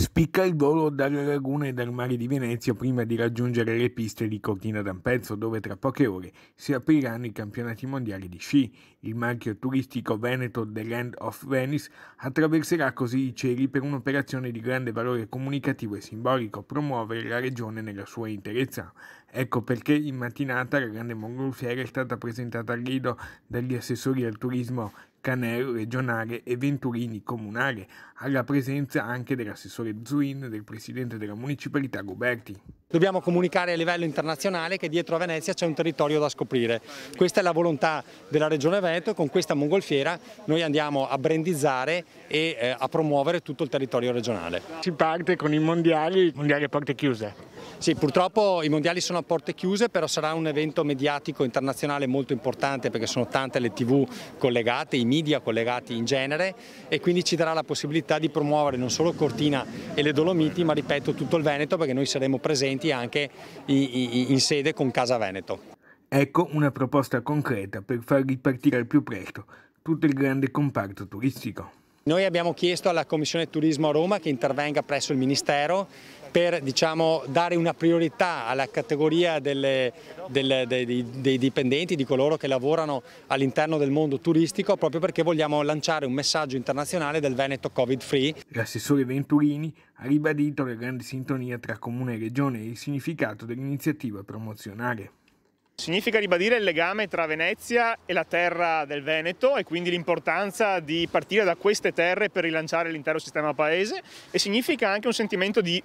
spicca il volo dalle lagune e dal mare di Venezia prima di raggiungere le piste di Cortina d'Ampezzo dove tra poche ore si apriranno i campionati mondiali di sci. Il marchio turistico veneto The Land of Venice attraverserà così i cieli per un'operazione di grande valore comunicativo e simbolico, promuovere la regione nella sua interezza. Ecco perché in mattinata la grande mongolfiera è stata presentata al grido dagli assessori al turismo Canel regionale e Venturini comunale, alla presenza anche dell'assessore Zuin, e del presidente della municipalità Goberti. Dobbiamo comunicare a livello internazionale che dietro a Venezia c'è un territorio da scoprire. Questa è la volontà della Regione Veneto e con questa mongolfiera noi andiamo a brandizzare e eh, a promuovere tutto il territorio regionale. Si parte con i mondiali, mondiali a porte chiuse. Sì, purtroppo i mondiali sono a porte chiuse, però sarà un evento mediatico internazionale molto importante perché sono tante le tv collegate, i media collegati in genere e quindi ci darà la possibilità di promuovere non solo Cortina e le Dolomiti, ma ripeto tutto il Veneto perché noi saremo presenti anche in sede con Casa Veneto. Ecco una proposta concreta per far ripartire al più presto tutto il grande comparto turistico. Noi abbiamo chiesto alla Commissione Turismo a Roma che intervenga presso il Ministero per diciamo, dare una priorità alla categoria delle, delle, dei, dei, dipendenti, di coloro che lavorano all'interno del mondo turistico, proprio perché vogliamo lanciare un messaggio internazionale del Veneto Covid Free. L'assessore Venturini ha ribadito la grande sintonia tra Comune e Regione e il significato dell'iniziativa promozionale. Significa ribadire il legame tra Venezia e la terra del Veneto e quindi l'importanza di partire da queste terre per rilanciare l'intero sistema paese e significa anche un sentimento di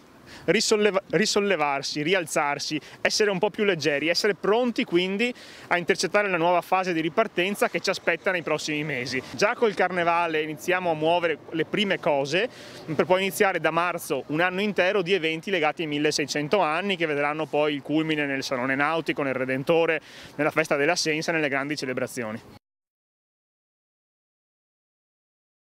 risolleva risollevarsi, rialzarsi, essere un po' più leggeri, essere pronti quindi a intercettare la nuova fase di ripartenza che ci aspetta nei prossimi mesi. Già col carnevale iniziamo a muovere le prime cose per poi iniziare da marzo un anno intero di eventi legati ai 1600 anni che vedranno poi il culmine nel Salone Nautico, nel Redentore, nella Festa dell'Assenza, Senza, nelle grandi celebrazioni.